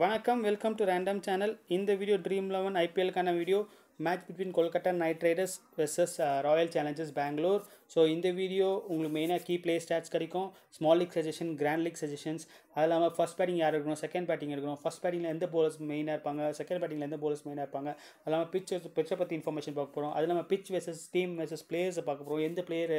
வணக்கம் welcome to random channel இந்த video dream eleven ஐபிஎல்க்கான video match between Kolkata Knight Riders versus Royal Challengers Bangalore so இந்த video உங்களுக்கு மெயினாக கீ பிளே ஸ்டாட்ஸ் கிடைக்கும் small league suggestion grand league suggestions அது இல்லாமல் ஃபஸ்ட் பேட்டிங் யார் இருக்கணும் செகண்ட் பேட்டிங் இருக்கணும் ஃபஸ்ட் பேட்டிங்கில் எந்த போலர்ஸ் மெயினாக இருப்பாங்க செகண்ட் பேட்டிங்கில் எந்த போலர்ஸ் மெயினாக இருப்பாங்க அது இல்லாமல் பிச் பிச்சை பற்றி இன்ஃபர்மேஷன் பார்க்க போகிறோம் அது இல்லாமல் பிச் வெர்சஸ் டீம் வெர்சஸ் பிளேயர்ஸை பார்க்க போகிறோம் எந்த பிளேயர்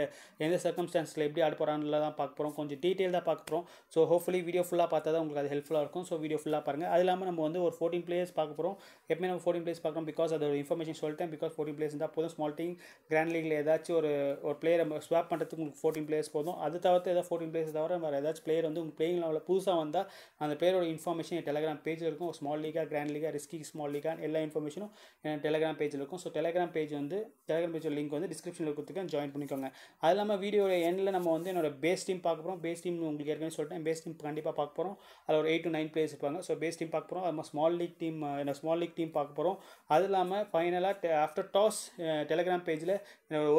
எந்த சர்க்கம்ஸ்டான்ஸில் எப்படி ஆட போகிறான்ல தான் பார்க்க போகிறோம் கொஞ்சம் டீட்டெயில் தான் பார்க்க போகிறோம் ஸோ ஹோப்ஃபுல்லி வீடியோ ஃபுல்லாக பார்த்தா தான் உங்களுக்கு அது ஹெல்ப்ஃபுல்லாக இருக்கும் ஸோ வீடியோ ஃபுல்லாக பாருங்கள் அது இல்லாமல் நம்ம வந்து ஒரு ஃபோர்டீன் பிளேயர்ஸ் பார்க்க போகிறோம் எப்பவுமே நம்ம ஃபோர்டீன் பிளேஸ் பார்க்குறோம் பிகாஸ் அதோட இன்ஃபர்மேஷன் சொல்லிட்டேன் பிகாஸ் ஃபோர்டீன் பிளேஸ் தான் போதும் ஸ்மால் டீம் கிராண்ட் லீக்ல ஏதாச்சும் ஒரு ஒரு பிளேயர் பிளேயரை ஸ்வாப் பண்ணுறதுக்கு உங்களுக்கு ஃபோர்டின் பிளேயர்ஸ் போதும் அது தவிர்த்து ஏதாவது ஃபோர்டின் பிளேயர்ஸ் தவிர வேறு ஏதாச்சும் பிளேயர் வந்து உங்கள் பிளேயிங் லெவலில் புதுசாக வந்தால் அந்த பேரோட இன்ஃபர்மேஷன் என் டெலகிராம் பேஜில் இருக்கும் ஸ்மால் லீகா கிராண்ட் லீகா ரிஸ்கி ஸ்மால் லீகா எல்லா இன்ஃபர்மேஷனும் என் டெலகிராம் பேஜில் இருக்கும் ஸோ டெலகிராம் பேஜ் வந்து டெலகிராம் பேஜ் லிங்க் வந்து டிஸ்கிரிப்ஷனில் கொடுத்துருக்கேன் ஜாயின் பண்ணிக்கோங்க அது இல்லாமல் வீடியோட எண்டில் நம்ம வந்து என்னோட பேஸ் டீம் பார்க்க போகிறோம் பேஸ் டீம் உங்களுக்கு ஏற்கனவே சொல்லிட்டேன் பேஸ் டீம் கண்டிப்பாக பார்க்க போகிறோம் அதில் ஒரு எயிட் டு நைன் பிளேயர்ஸ் இருப்பாங்க ஸோ பேஸ் டீம் பார்க்க போகிறோம் அது ஸ்மால் லீக் டீம் என்ன ஸ்மால் லீக் டீம் பார்க்க போகிறோம் அது இல்லாமல் ஃபைனலாக ஆஃப்டர் டாஸ் டெலகிராம் பேஜில்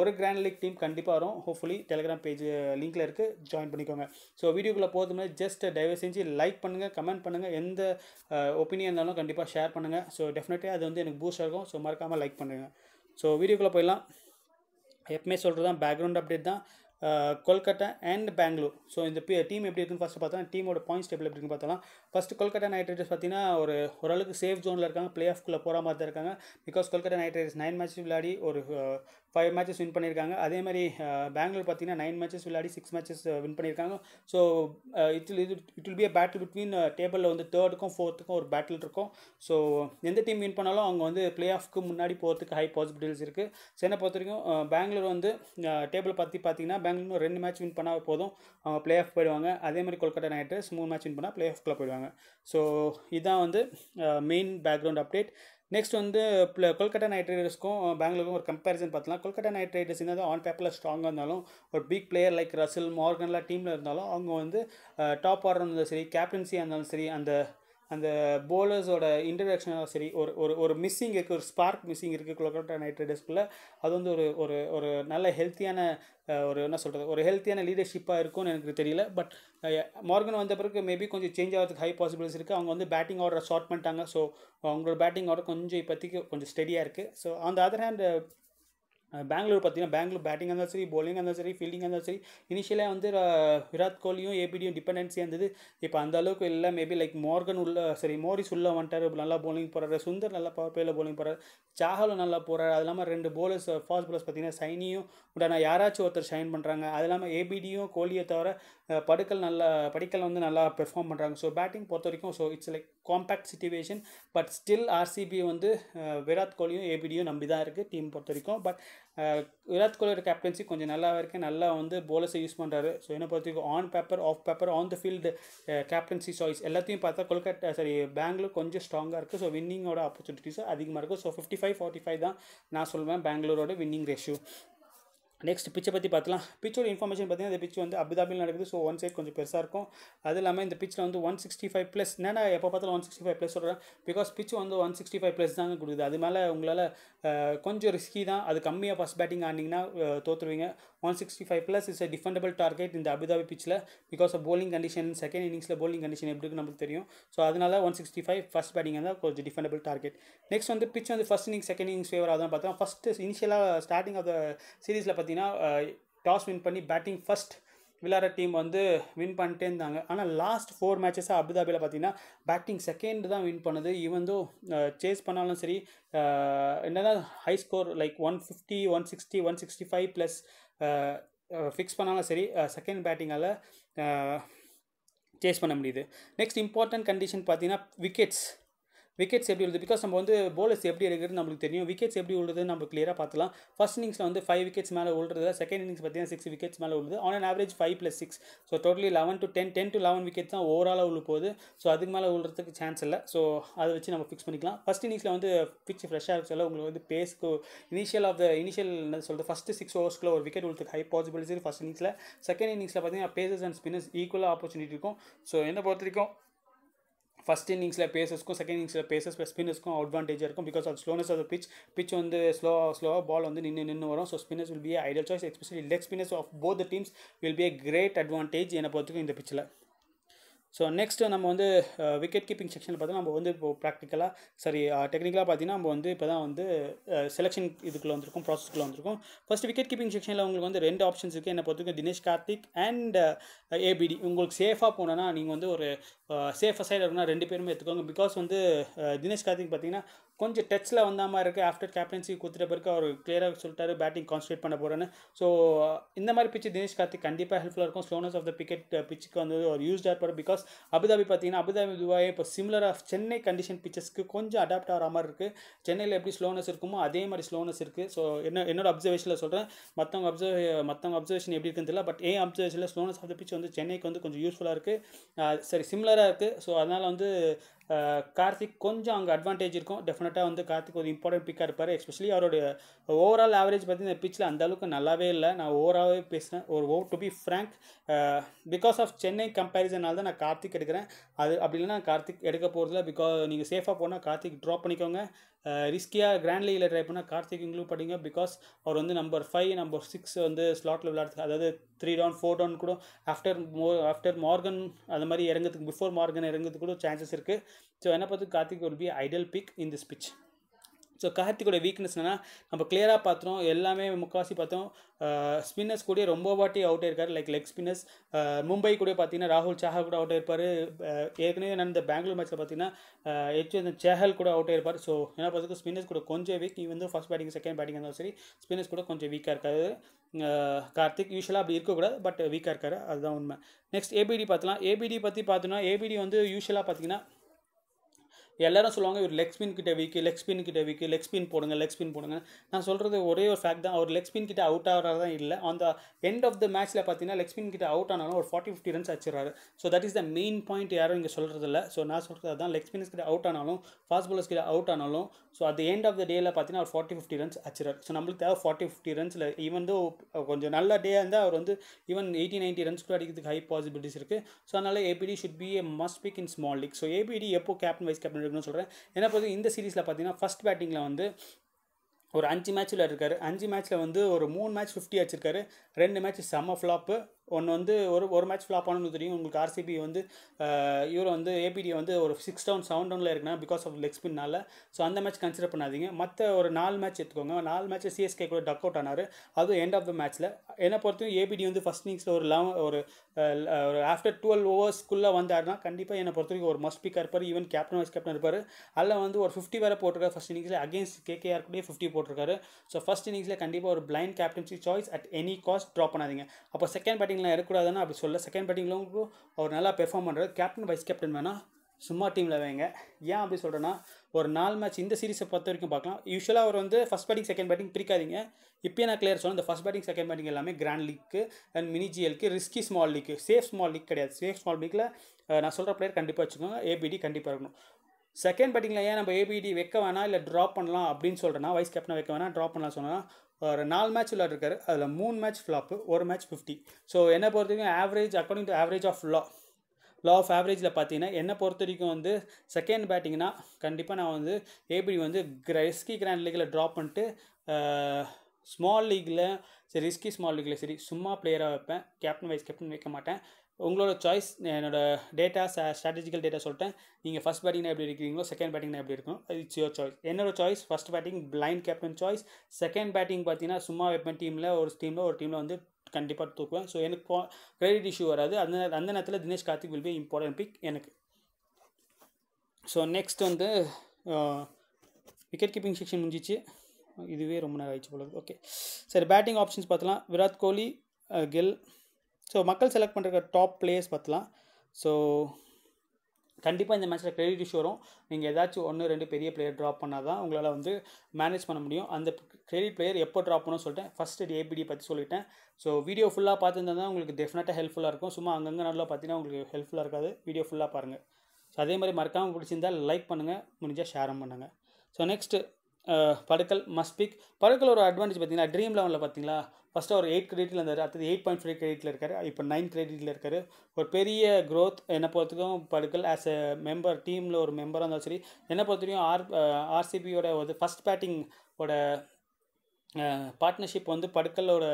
ஒரு கிராண்ட் லீக் டீம் கண்டிப்பாக கண்டிப்பாக வரும் ஹோப்ஃபுல்லி டெலிகிராம் பேஜ் லிங்க்கில் இருக்குது ஜாயின் பண்ணிக்கோங்க ஸோ வீடியோக்குள்ளே போதுமே ஜஸ்ட் தயவு செஞ்சு லைக் பண்ணுங்கள் கமெண்ட் பண்ணுங்கள் எந்த ஒப்பீனியன் இருந்தாலும் கண்டிப்பாக ஷேர் பண்ணுங்கள் ஸோ டெஃபினெட்டாக அது வந்து எனக்கு பூஸ்ட் இருக்கும் ஸோ மறக்காமல் லைக் பண்ணுங்கள் ஸோ வீடியோக்குள்ளே போயிடலாம் எப்பவுமே சொல்கிறது தான் பேக்ரவுண்ட் அப்டேட் தான் கொல்கட்டா அண்ட் பெங்களூர் ஸோ இந்த டீம் எப்படி இருக்குன்னு ஃபஸ்ட்டு பார்த்தோம்னா டீமோட பாயிண்ட்ஸ் டேபிள் எப்படி இருக்குன்னு ஃபஸ்ட்டு கொல்கத்தா நைட் ரைடர்ஸ் பார்த்தீங்கன்னா ஒரு ஓரளவுக்கு சேஃப் ஜோனில் இருக்காங்க பிளே ஆஃப்குள்ளே போகிற மாதிரி தான் இருக்காங்க because Kolkata Knight Riders nine matches விளையாடி ஒரு ஃபைவ் மேட்சஸ் வின் பண்ணியிருக்காங்க அதே மாதிரி பெங்களூர் பார்த்தீங்கன்னா நைன் மேட்சஸ் விளையாடி சிக்ஸ் மேட்சஸ் வின் பண்ணியிருக்காங்க ஸோ இட் இது it will be a battle between டேபிளில் வந்து தேர்டுக்கும் ஃபோர்த்துக்கும் ஒரு பேட்டில் இருக்கும் ஸோ எந்த டீம் வின் பண்ணாலும் அவங்க வந்து ப்ளே ஆஃப்க்கு முன்னாடி போகிறதுக்கு ஹை பாசிபிலிட்டிஸ் இருக்குது சென்னை பொறுத்த வரைக்கும் பெங்களூர் வந்து டேபிள் பற்றி பார்த்தீங்கன்னா பெங்களூர் ரெண்டு மேட்ச் வின் பண்ணால் போதும் அவங்க ப்ளே ஆஃப் போயிடுவாங்க அதே மாதிரி கொல்கத்தா நைட் ரைடர்ஸ் மூணு மேட்ச் வின் பண்ணால் ப்ளே ஆஃப்க்குள்ளே போயிடுவாங்க சொல்லியிருக்காங்க ஸோ இதுதான் வந்து மெயின் பேக்ரவுண்ட் அப்டேட் நெக்ஸ்ட் வந்து இப்போ கொல்கட்டா நைட் ரைடர்ஸ்க்கும் பெங்களூருக்கும் ஒரு கம்பேரிசன் பார்த்தலாம் கொல்கட்டா நைட் ரைடர்ஸ் இருந்தால் ஆன் பேப்பரில் ஸ்ட்ராங்காக இருந்தாலும் ஒரு பிக் பிளேயர் லைக் ரசில் மார்கன்லாம் டீமில் இருந்தாலும் அவங்க வந்து டாப் ஆர்டர் இருந்தாலும் சரி கேப்டன்சியாக இருந்தாலும் சரி அந்த அந்த போலர்ஸோட இன்ட்ரடக்ஷனாக சரி ஒரு ஒரு ஒரு மிஸ்ஸிங் இருக்குது ஒரு ஸ்பார்க் மிஸ்ஸிங் இருக்குது குளக்கோட்டா நைட் ரைடர்ஸ்குள்ளே அது வந்து ஒரு ஒரு ஒரு நல்ல ஹெல்த்தியான ஒரு என்ன சொல்கிறது ஒரு ஹெல்த்தியான லீடர்ஷிப்பாக இருக்கும்னு எனக்கு தெரியல பட் மார்கன் வந்த பிறகு மேபி கொஞ்சம் சேஞ்ச் ஆகிறதுக்கு ஹை பாசிபிலிட்டிஸ் இருக்குது அவங்க வந்து பேட்டிங் ஆர்டரை ஷார்ட் பண்ணிட்டாங்க ஸோ அவங்களோட பேட்டிங் ஆர்டர் கொஞ்சம் இப்போதைக்கு கொஞ்சம் ஸ்டெடியாக இருக்குது ஸோ அந்த அதர் ஹேண்ட் பெங்களூர் பார்த்தீங்கன்னா பெங்களூர் பேட்டிங்காக இருந்தாலும் சரி போலிங்காக இருந்தாலும் சரி ஃபீல்டிங்காக இருந்தாலும் சரி இனிஷியலாக வந்து விராட் கோலியும் ஏபிடியும் டிபெண்டன்சியாக இருந்தது இப்போ அந்த அளவுக்கு இல்லை மேபி லைக் மோர்கன் உள்ள சரி மோரிஸ் உள்ளே வந்துட்டார் நல்லா போலிங் போகிறாரு சுந்தர் நல்லா பவர் பிளேயில் போலிங் போகிறாரு சாகலும் நல்லா போகிறாரு அது இல்லாமல் ரெண்டு போலர்ஸ் ஃபாஸ்ட் போலர்ஸ் பார்த்தீங்கன்னா சைனியும் உண்டான யாராச்சும் ஒருத்தர் ஷைன் பண்ணுறாங்க அது இல்லாமல் ஏபிடியும் கோலியை தவிர படுக்கல் நல்லா படிக்கல் வந்து நல்லா பெர்ஃபார்ம் பண்ணுறாங்க ஸோ பேட்டிங் பொறுத்த வரைக்கும் so it's like compact situation but still RCB வந்து விராட் கோலியும் ஏபிடியும் நம்பி தான் இருக்குது டீம் பொறுத்த வரைக்கும் பட் விராட் கோலியோட கேப்டன்சி கொஞ்சம் நல்லா இருக்குது நல்லா வந்து போலர்ஸை யூஸ் பண்ணுறாரு ஸோ என்ன பொறுத்த வரைக்கும் on paper off paper on the field captaincy choice எல்லாத்தையும் பார்த்தா கொல்கட்டா சாரி பெங்களூர் கொஞ்சம் ஸ்ட்ராங்காக இருக்குது ஸோ வின்னிங்கோட ஆப்பர்ச்சுனிட்டிஸும் அதிகமாக இருக்கும் so fifty five forty five தான் நான் சொல்வேன் பெங்களூரோட வின்னிங் ரேஷியோ நெக்ஸ்ட் பிச்சை பற்றி பார்த்துலாம் பிச்சோட இன்ஃபர்மேஷன் பார்த்தீங்கன்னா இந்த பிச் வந்து அபுதாபியில் நடக்குது ஸோ ஒன் சைட் கொஞ்சம் பெருசாக இருக்கும் அது இல்லாமல் இந்த பிச்சில் வந்து ஒன் சிக்ஸ்டி ஃபைவ் ப்ளஸ் என்னடா எப்போ பார்த்தாலும் ஒன் சிக்ஸ்டி ஃபைவ் ப்ளஸ் சொல்கிறேன் பிகாஸ் பிச் வந்து ஒன் சிக்ஸ்டி ஃபைவ் ப்ளஸ் தாங்க கொடுக்குது அது மேலே உங்களால் கொஞ்சம் ரிஸ்கி தான் அது கம்மியாக ஃபஸ்ட் பேட்டிங் ஆனிங்கன்னா தோற்றுவீங்க 165 plus is a defendable target இந்த அபுதாபி பிச்சில் because of bowling condition second இன்னிங்ஸில் போலிங் கண்டிஷன் எப்படி நமக்கு தெரியும் ஸோ அதனால one sixty five first batting தான் கொஞ்சம் டிஃபெண்டபிள் டார்கெட் நெக்ஸ்ட் வந்து பிச் வந்து first innings second innings favour ஆகுதான் பார்த்தோம் ஃபஸ்ட்டு இனிஷியலாக ஸ்டார்டிங் ஆஃப் த சீரீஸில் பார்த்தீங்கன்னா டாஸ் வின் பண்ணி பேட்டிங் ஃபஸ்ட் விளாட்ற டீம் வந்து வின் பண்ணிட்டே இருந்தாங்க ஆனால் லாஸ்ட் ஃபோர் மேட்சஸாக அபுதாபியில் பார்த்தீங்கன்னா பேட்டிங் செகண்ட் தான் வின் பண்ணுது ஈவன் தோ சேஸ் பண்ணாலும் சரி என்னதான் high score like one fifty one sixty one sixty five plus fix பண்ணாலும் சரி செகண்ட் பேட்டிங்கால் சேஸ் பண்ண முடியுது நெக்ஸ்ட் இம்பார்ட்டன்ட் கண்டிஷன் பார்த்தீங்கன்னா விக்கெட்ஸ் விக்கெட்ஸ் எப்படி விழுது பிகாஸ் நம்ம வந்து போலர்ஸ் எப்படி இருக்குது நம்மளுக்கு தெரியும் விக்கெட்ஸ் எப்படி உள்ளது நம்ம கிளியராக பார்த்துலாம் ஃபஸ்ட் இன்னிங்ஸில் வந்து ஃபைவ் விக்கெட்ஸ் மேலே உள்ளது செகண்ட் இன்னிங்ஸ் பார்த்தீங்கன்னா சிக்ஸ் விக்கெட்ஸ் மேலே உள்ளது on an average five plus six so totally eleven to ten ten to eleven wicket தான் ஓவராலாக உள்ள போகுது ஸோ அதுக்கு மேலே உள்ளதுக்கு சான்ஸ் இல்லை ஸோ அதை வச்சு நம்ம ஃபிக்ஸ் பண்ணிக்கலாம் ஃபஸ்ட் இன்னிங்ஸில் வந்து பிச்சு ஃப்ரெஷ்ஷாக சொல்ல உங்களுக்கு வந்து பேஸ்க்கு இனிஷியல் ஆஃப் த இனிஷியல் என்ன சொல்கிறது ஃபஸ்ட்டு சிக்ஸ் ஓவர்ஸ்க்குள்ள ஒரு விக்கெட் உள்ளதுக்கு ஹை பாசிபிலிட்டி ஃபஸ்ட் இன்னிங்ஸில் செகண்ட் இன்னிங்ஸில் பார்த்தீங்கன்னா பேசஸ் அண்ட் ஸ்பின்னர்ஸ் ஈக்குவலாக ஆப்பர்ச்சுனிட்டி இருக்கும் ஸோ என்னை பொறுத்த வரைக்கும் ஃபஸ்ட் இன்னிங்ஸில் பேசஸ்க்கும் செகண்ட் இன்னிங்ஸில் பேசஸ் ப்ளஸ் ஸ்பின்னர்ஸ்க்கும் அட்வான்டேஜாக இருக்கும் because of slowness of pitch pitch வந்து ஸ்லோவாக ஸ்லோவாக பால் வந்து நின்று நின்று வரும் so spinners will be ideal choice especially leg spinners of both teams will be a great advantage என்னை பொறுத்துக்கும் இந்த பிச்சில் ஸோ நெக்ஸ்ட் நம்ம வந்து விக்கெட் கீப்பிங் செக்ஷனில் பார்த்தா நம்ம வந்து இப்போ ப்ராக்டிக்கலாக சரி டெக்னிக்கலாக பார்த்தீங்கன்னா நம்ம வந்து இப்போ தான் வந்து செலெக்ஷன் uh, இதுக்குள்ளே வந்திருக்கும் ப்ராசஸ்க்குள்ளே வந்திருக்கும் ஃபஸ்ட் விக்கெட் கீப்பிங் செக்ஷனில் உங்களுக்கு வந்து ரெண்டு ஆப்ஷன்ஸ் இருக்குது என்ன பொறுத்துக்கு Dinesh Karthik and ABD uh, உங்களுக்கு சேஃபாக போனோன்னா நீங்கள் வந்து ஒரு சேஃபர் சைடு இருக்குன்னா ரெண்டு பேருமே எடுத்துக்கோங்க பிகாஸ் வந்து தினேஷ் கார்த்திக் பார்த்தீங்கன்னா கொஞ்சம் டச்சில் வந்த மாதிரி இருக்குது ஆஃப்டர் கேப்டன்சி கொடுத்துட்ட பிறகு அவர் கிளியராக சொல்லிட்டாரு பேட்டிங் கான்சன்ட்ரேட் பண்ண போகிறேன்னு ஸோ இந்த மாதிரி பிச்சு தினேஷ் கார்த்திக் கண்டிப்பாக ஹெல்ப்ஃபுல்லாக இருக்கும் ஸ்லோனஸ் ஆஃப் த பிக்கெட் பிச்சுக்கு வந்து ஒரு யூஸ்டாக இருப்பார் பிகாஸ் அபுதாபி பார்த்தீங்கன்னா அபுதாபி துபாய் இப்போ சிமிலராக சென்னை கண்டிஷன் பிச்சஸ்க்கு கொஞ்சம் அடாப்ட் ஆகிற மாதிரி இருக்குது சென்னையில் எப்படி ஸ்லோனஸ் இருக்குமோ அதே மாதிரி ஸ்லோனஸ் இருக்குது ஸோ என்ன என்னோட அப்சர்வேஷனில் சொல்கிறேன் மற்றவங்க அப்சர்வ் மற்றவங்க அப்சர்வேஷன் எப்படி இருக்குன்னு தெரியல பட் ஏன் அப்சர்வேஷனில் ஸ்லோனஸ் ஆஃப் த பிச் வந்து சென்னைக்கு வந்து கொஞ்சம் யூஸ்ஃபுல்லாக இருக்குது சரி சிமிலராக கிளியராக இருக்குது ஸோ அதனால் வந்து கார்த்திக் கொஞ்சம் அங்கே அட்வான்டேஜ் இருக்கும் டெஃபினட்டாக வந்து கார்த்திக் ஒரு இம்பார்ட்டன்ட் பிக்காக இருப்பார் எஸ்பெஷலி அவருடைய ஓவரால் ஆவரேஜ் பற்றி இந்த பிச்சில் அந்த அளவுக்கு நல்லாவே இல்லை நான் ஓவராகவே பேசுகிறேன் ஒரு oh to be frank because of Chennai கம்பேரிசனால் தான் நான் கார்த்திக் எடுக்கிறேன் அது அப்படி இல்லைனா கார்த்திக் எடுக்க போகிறதில்ல பிகாஸ் நீங்கள் சேஃபாக போனால் கார்த்திக் ட்ராப் பண்ணிக்கோங்க ரிஸ்கியாக கிராண்ட் லீகில் ட்ரை பண்ணால் கார்த்திக் இன்க்ளூட் பண்ணிங்க பிகாஸ் அவர் வந்து நம்பர் ஃபைவ் நம்பர் சிக்ஸ் வந்து ஸ்லாட்டில் விளையாடுறது அதாவது த்ரீ டவுன் ஃபோர் டவுன் கூட ஆஃப்டர் மோ ஆஃப்டர் மார்கன் அந்த மாதிரி இறங்குறதுக்கு பிஃபோர் மார்கன் இறங்குறதுக்கு கூட சான்சஸ் இருக்குது ஸோ என்ன பார்த்து Karthik will be ideal pick in this pitch so கார்த்திகோட வீக்னஸ் என்னென்னா நம்ம கிளியராக பார்த்துறோம் எல்லாமே முக்கால்வாசி பார்த்தோம் ஸ்பின்னர்ஸ் கூட ரொம்ப வாட்டி அவுட் ஆயிருக்காரு லைக் லெக் ஸ்பின்னர்ஸ் மும்பை கூட பார்த்தீங்கன்னா ராகுல் சாஹா கூட அவுட் ஆயிருப்பார் ஏற்கனவே நடந்த பெங்களூர் மேட்ச்சில் பார்த்தீங்கன்னா ஹெச் எச்சு சேஹல் கூட அவுட் ஆயிருப்பார் ஸோ என்ன பார்த்துக்கு ஸ்பின்னர்ஸ் கூட கொஞ்சம் வீக் நீ வந்து ஃபர்ஸ்ட் பேட்டிங் செகண்ட் பேட்டிங் இருந்தாலும் சரி ஸ்பின்னர்ஸ் கூட கொஞ்சம் வீக்காக இருக்காது கார்த்திக் யூஸ்வலாக அப்படி இருக்கக்கூடாது பட் வீக்காக இருக்காரு அதுதான் உண்மை நெக்ஸ்ட் ஏபிடி பார்த்தலாம் ஏபிடி பற்றி பார்த்தோன்னா ஏபிடி வந்து யூஸ்வலாக பார்த்தீங்கன்னா எல்லாரும் சொல்லுவாங்க இவர் லெக் ஸ்பின் கிட்ட வீக்கு லெக் ஸ்பின் கிட்ட வீக்கு லெக் ஸ்பின் போடுங்க லெக் ஸ்பின் போடுங்க நான் சொல்கிறது ஒரே ஒரு ஃபேக்ட் தான் அவர் லெக் ஸ்பின் கிட்ட அவுட் ஆகிறதா இல்லை அந்த எண்ட் ஆஃப் த மேட்ச்சில் பார்த்தீங்கன்னா லெக் ஸ்பின் கிட்ட அவுட் ஆனாலும் ஒரு ஃபார்ட்டி ஃபிஃப்டி ரன்ஸ் அடிச்சிடறாரு so that is the main point யாரும் இங்கே இல்லை ஸோ நான் சொல்கிறது தான் லெக் ஸ்பின்ஸ் கிட்ட அவுட் ஆனாலும் ஃபாஸ்ட் பாலர்ஸ் கிட்ட அவுட் ஆனாலும் ஸோ அது எண்ட் ஆஃப் த டேயில் பார்த்தீங்கன்னா அவர் ஃபார்ட்டி ஃபிஃப்டி ரன்ஸ் அடிச்சிடறாரு ஸோ நம்மளுக்கு தேவை ஃபார்ட்டி ஃபிஃப்டி ரன்ஸில் ஈவன் தோ கொஞ்சம் நல்ல டேயாக இருந்தால் அவர் வந்து ஈவன் எயிட்டி நைன்ட்டி ரன்ஸ் கூட அடிக்கிறதுக்கு ஹை பாசிபிலிட்டிஸ் இருக்குது ஸோ அதனால் ABD should be a must pick in small league so ABD எப்போ கேப்டன் வைஸ் கேப்டன் விரும்பணும்னு சொல்கிறேன் ஏன்னா பொழுது இந்த சீரீஸில் பார்த்தீங்கன்னா ஃபஸ்ட் பேட்டிங்கில் வந்து ஒரு அஞ்சு மேட்ச் விளையாடிருக்காரு அஞ்சு மேட்ச்சில் வந்து ஒரு மூணு மேட்ச் ஃபிஃப்டி அடிச்சிருக்காரு ரெண்டு மேட்ச் செம்ம ஃப்ளாப்பு ஒன்று வந்து ஒரு ஒரு மேட்ச் ஃப்ளாப் ஆனது தெரியும் உங்களுக்கு ஆர்சிபி வந்து இவர் வந்து ஏபிடி வந்து ஒரு சிக்ஸ் டவுன் செவன் டவுனில் இருக்குனா பிகாஸ் ஆஃப் லெக் ஸ்பின்னால் ஸோ அந்த மேட்ச் கன்சிடர் பண்ணாதீங்க மற்ற ஒரு நாலு மேட்ச் எடுத்துக்கோங்க நாலு மேட்ச் சிஎஸ்கே கூட டக் அவுட் ஆனார் அதுவும் எண்ட் ஆஃப் த மேட்ச்சில் என்னை பொறுத்தவரைக்கும் ஏபிடி வந்து ஃபஸ்ட் இன்னிங்ஸில் ஒரு லெவன் ஒரு ஒரு ஆஃப்டர் டுவெல் ஓவர்ஸ்க்குள்ளே வந்தார்னா கண்டிப்பாக என்னை பொறுத்த ஒரு மஸ்ட் பிக்காக இருப்பார் ஈவன் கேப்டன் வைஸ் கேப்டன் இருப்பார் அதில் வந்து ஒரு ஃபிஃப்டி வேறு போட்டிருக்காரு ஃபஸ்ட் இன்னிங்ஸில் அகேன்ஸ்ட் கேகேஆர் கூட ஃபிஃப்டி போட்டிருக்காரு ஸோ ஃபஸ்ட் இன்னிங்ஸில் கண்டிப்பாக ஒரு blind captaincy choice at any cost drop பண்ணாதீங்க அப்போ செகண்ட் பேட்டிங் பேட்டிங்லாம் எடுக்கக்கூடாதுன்னு அப்படி சொல்ல செகண்ட் பேட்டிங்லும் அவர் நல்லா பெர்ஃபார்ம் பண்ணுறது கேப்டன் வைஸ் கேப்டன் வேணால் சும்மா டீமில் வைங்க ஏன் அப்படி சொல்கிறேன்னா ஒரு நாலு மேட்ச் இந்த சீரிஸை பொறுத்த வரைக்கும் பார்க்கலாம் யூஸ்வலாக அவர் வந்து ஃபஸ்ட் பேட்டிங் செகண்ட் பேட்டிங் பிரிக்காதீங்க இப்போயே நான் கிளியர் சொல்லணும் இந்த ஃபஸ்ட் பேட்டிங் செகண்ட் பேட்டிங் எல்லாமே grand league and mini risky small league safe small league கிடையாது சேஃப் ஸ்மால் லீக்கில் நான் சொல்கிற பிளேயர் கண்டிப்பாக வச்சுக்கோங்க ஏபிடி கண்டிப்பாக இருக்கணும் செகண்ட் பேட்டிங்கில் ஏன் நம்ம ஏபிடி வைக்க வேணாம் இல்லை ட்ராப் பண்ணலாம் அப்படின்னு சொல்கிறேன்னா வைஸ் கேப்டன் வைக்க வேணாம் ட்ராப் பண்ணலாம் சொன்னால் ஒரு நாலு மேட்ச் விளையாட்டுருக்காரு அதில் மூணு மேட்ச் ஃப்ளாப்பு ஒரு மேட்ச் ஃபிஃப்டி ஸோ என்னை பொறுத்த வரைக்கும் average according to average of லா லா ஆஃப் ஆவரேஜில் பார்த்தீங்கன்னா என்னை பொறுத்த வரைக்கும் வந்து செகண்ட் பேட்டிங்னா கண்டிப்பாக நான் வந்து ஏபிடி வந்து கிரஸ்கி கிராண்ட் லீக்கில் ட்ராப் பண்ணிட்டு ஸ்மால் லீக்கில் சரி ரிஸ்கி ஸ்மால் லீக்கில் சரி சும்மா பிளேயராக வைப்பேன் கேப்டன் வைஸ் கேப்டன் வைக்க மாட்டேன் உங்களோட சாய்ஸ் என்னோடய டேட்டா ஸ்ட்ராட்டஜிக்கல் டேட்டா சொல்லிட்டேன் நீங்கள் ஃபஸ்ட் பேட்டிங்னா எப்படி இருக்கிறீங்களோ செகண்ட் பேட்டிங்னா எப்படி இருக்கும் இட்ஸ் யோர் சாய்ஸ் என்னோட choice first batting blind captain choice second batting பார்த்தீங்கன்னா சும்மா வெப்பன் டீமில் ஒரு டீமில் ஒரு டீமில் வந்து கண்டிப்பாக தூக்குவேன் ஸோ எனக்கு கிரெடிட் இஷ்யூ வராது அந்த அந்த நேரத்தில் Dinesh Karthik will be important pick எனக்கு ஸோ நெக்ஸ்ட் வந்து விக்கெட் கீப்பிங் செக்ஷன் முடிஞ்சிச்சு இதுவே ரொம்ப நேரம் ஆயிடுச்சு போல ஓகே சரி பேட்டிங் ஆப்ஷன்ஸ் பார்த்தலாம் விராட் கோலி கில் ஸோ மக்கள் செலக்ட் பண்ணுற டாப் பிளேயர்ஸ் பார்த்துலாம் ஸோ கண்டிப்பாக இந்த மேட்ச்சில் கிரெடிட் இஷ்யூ வரும் நீங்கள் ஏதாச்சும் ஒன்று ரெண்டு பெரிய பிளேயர் ட்ராப் பண்ணால் தான் உங்களால் வந்து மேனேஜ் பண்ண முடியும் அந்த கிரெடிட் பிளேயர் எப்போ ட்ராப் பண்ணணும்னு சொல்லிட்டேன் ஃபஸ்ட்டு ஏபிடி பற்றி சொல்லிட்டேன் ஸோ வீடியோ ஃபுல்லாக பார்த்துருந்தா தான் உங்களுக்கு டெஃபினட்டாக ஹெல்ப்ஃபுல்லாக இருக்கும் சும்மா அங்கங்கே நல்லா பார்த்தீங்கன்னா உங்களுக்கு ஹெல்ப்ஃபுல்லாக இருக்காது வீடியோ ஃபுல்லாக பாருங்கள் ஸோ அதே மாதிரி மறக்காமல் பிடிச்சிருந்தால் லைக் பண்ணுங்கள் முடிஞ்சால் ஷேரும் பண்ணுங்கள் ஸோ நெக்ஸ்ட்டு படுக்கல் மஸ்பிக் படுக்கல் ஒரு அட்வான்டேஜ் பார்த்தீங்கன்னா ட்ரீம் லெவலில் பார்த்தீங்களா ஃபஸ்ட்டு அவர் எயிட் கிரெடிட்டில் இருந்தார் அடுத்தது எயிட் பாயிண்ட் ஃபைவ் கிரெடிட்டில் இருக்கார் இப்போ நைன் கிரெடிட்டில் இருக்கார் ஒரு பெரிய க்ரோத் என்னை பொறுத்துக்கும் படுக்கல் ஆஸ் எ மெம்பர் டீமில் ஒரு மெம்பராக இருந்தாலும் சரி என்னை பொறுத்தவரைக்கும் ஆர் ஆர்சிபியோட ஒரு ஃபஸ்ட் பேட்டிங் ஓட பார்ட்னர்ஷிப் வந்து படுக்கலோட